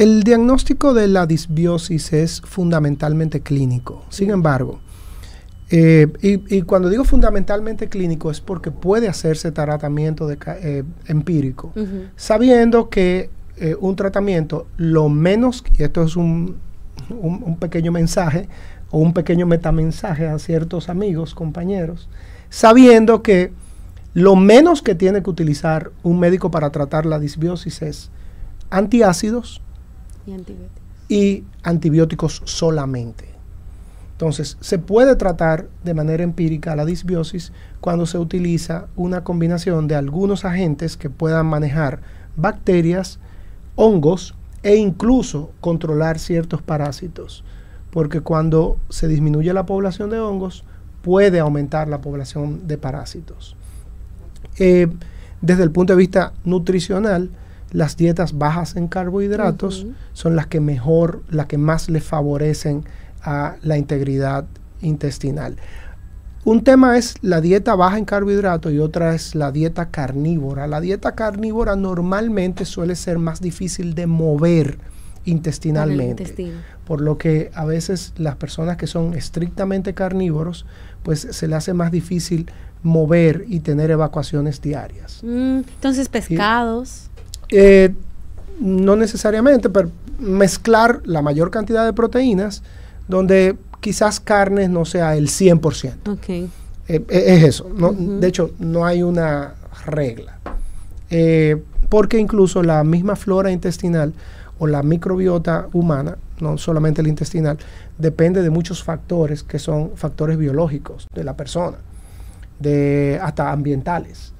El diagnóstico de la disbiosis es fundamentalmente clínico. Sin embargo, eh, y, cuando digo fundamentalmente clínico es porque puede hacerse tratamiento de, eh, empírico, sabiendo que eh, un tratamiento lo menos, y esto es un, un pequeño mensaje o un pequeño metamensaje a ciertos amigos, compañeros, sabiendo que lo menos que tiene que utilizar un médico para tratar la disbiosis es antiácidos, y antibióticos. Y antibióticos solamente. Entonces, se puede tratar de manera empírica la disbiosis cuando se utiliza una combinación de algunos agentes que puedan manejar bacterias, hongos e incluso controlar ciertos parásitos. Porque cuando se disminuye la población de hongos, puede aumentar la población de parásitos. Eh, desde el punto de vista nutricional, las dietas bajas en carbohidratos son las que mejor, las que más le favorecen a la integridad intestinal. Un tema es la dieta baja en carbohidratos y otra es la dieta carnívora. La dieta carnívora normalmente suele ser más difícil de mover intestinalmente. Por lo que a veces las personas que son estrictamente carnívoros, pues se le hace más difícil mover y tener evacuaciones diarias. Mm, entonces pescados. Eh, no necesariamente, pero mezclar la mayor cantidad de proteínas donde quizás carnes no sea el 100%. Okay. Eh, e, es eso. De hecho, no hay una regla. Eh, porque incluso la misma flora intestinal o la microbiota humana, no solamente el intestinal, depende de muchos factores que son factores biológicos de la persona, de hasta ambientales.